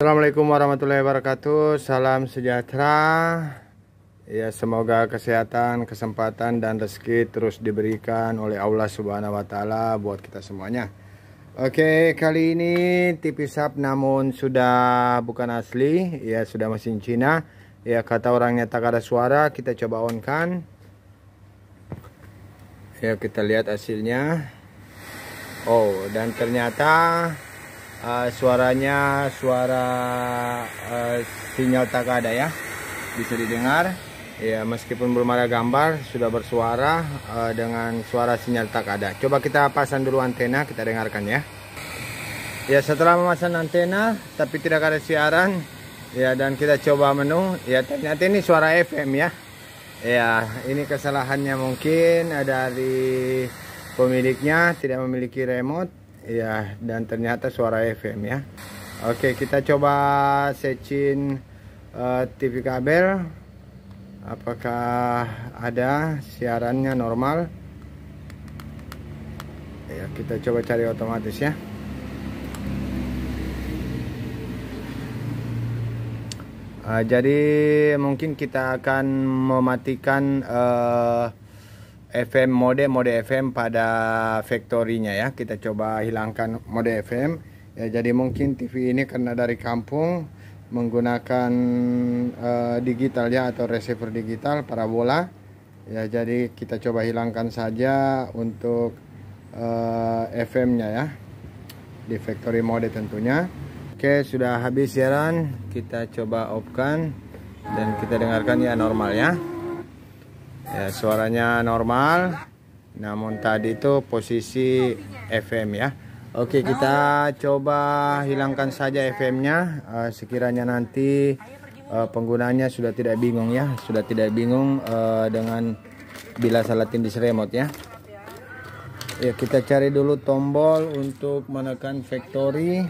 Assalamualaikum warahmatullahi wabarakatuh Salam sejahtera Ya semoga kesehatan, kesempatan dan rezeki terus diberikan oleh Allah subhanahu wa ta'ala buat kita semuanya Oke kali ini TV namun sudah bukan asli Ya sudah mesin Cina Ya kata orangnya tak ada suara kita coba on kan Ya kita lihat hasilnya Oh dan ternyata uh, suaranya suara uh, sinyal tak ada ya bisa didengar ya meskipun belum ada gambar sudah bersuara uh, dengan suara sinyal tak ada coba kita pasang dulu antena kita dengarkan ya ya setelah memasang antena tapi tidak ada siaran ya dan kita coba menu ya ternyata ini suara FM ya ya ini kesalahannya mungkin dari pemiliknya tidak memiliki remote ya dan ternyata suara FM ya Oke kita coba searching uh, eh, TV kabel apakah ada siarannya normal ya kita coba cari otomatis ya uh, jadi mungkin kita akan mematikan uh, FM mode mode FM pada factory ya. Kita coba hilangkan mode FM. Ya, jadi mungkin TV ini karena dari kampung menggunakan uh, digital ya atau receiver digital parabola. Ya, jadi kita coba hilangkan saja untuk uh, eh, FM-nya ya. Di factory mode tentunya. Oke, sudah habis siaran. Kita coba off-kan dan kita dengarkan ya normal ya ya, suaranya normal namun tadi itu posisi FM ya Oke kita coba hilangkan saja FM nya eh, sekiranya nanti eh, penggunanya sudah tidak bingung ya sudah tidak bingung eh, dengan bila salah tindis remote ya ya kita cari dulu tombol untuk menekan factory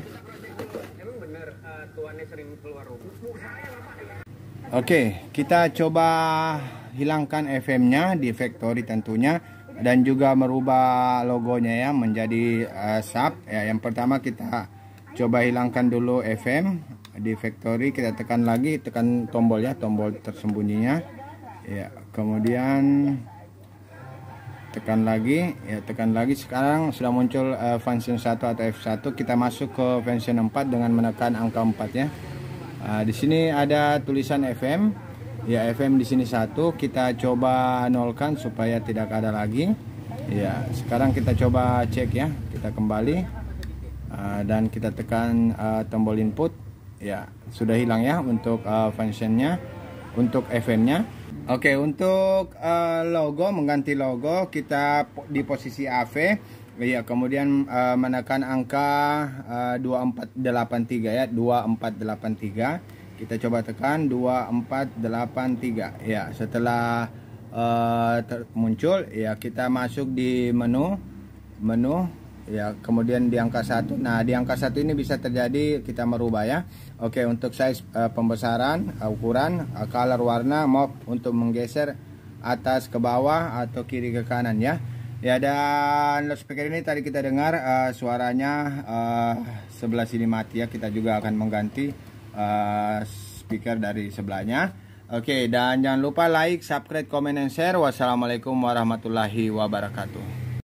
Oke kita coba hilangkan FM-nya di factory tentunya dan juga merubah logonya ya menjadi uh, sub ya yang pertama kita coba hilangkan dulu FM di factory kita tekan lagi tekan tombol ya tombol tersembunyinya ya kemudian tekan lagi ya tekan lagi sekarang sudah muncul uh, function 1 atau F1 kita masuk ke function 4 dengan menekan angka 4 ya uh, di sini ada tulisan FM ya FM di sini satu kita coba nolkan supaya tidak ada lagi ya sekarang kita coba cek ya kita kembali uh, dan kita tekan uh, tombol input ya sudah hilang ya untuk uh, functionnya untuk FM nya oke okay, untuk uh, logo mengganti logo kita di posisi AV Ya kemudian uh, menekan angka uh, 2483 ya, 2483 kita coba tekan 2483 ya setelah uh, muncul ya kita masuk di menu menu ya kemudian di angka satu nah di angka satu ini bisa terjadi kita merubah ya oke untuk size uh, pembesaran uh, ukuran uh, color warna mop untuk menggeser atas ke bawah atau kiri ke kanan ya ya dan speaker ini tadi kita dengar uh, suaranya uh, sebelah sini mati ya kita juga akan mengganti Eh, speaker dari sebelahnya Oke okay, dan jangan lupa like, subscribe, komen, dan share Wassalamualaikum warahmatullahi wabarakatuh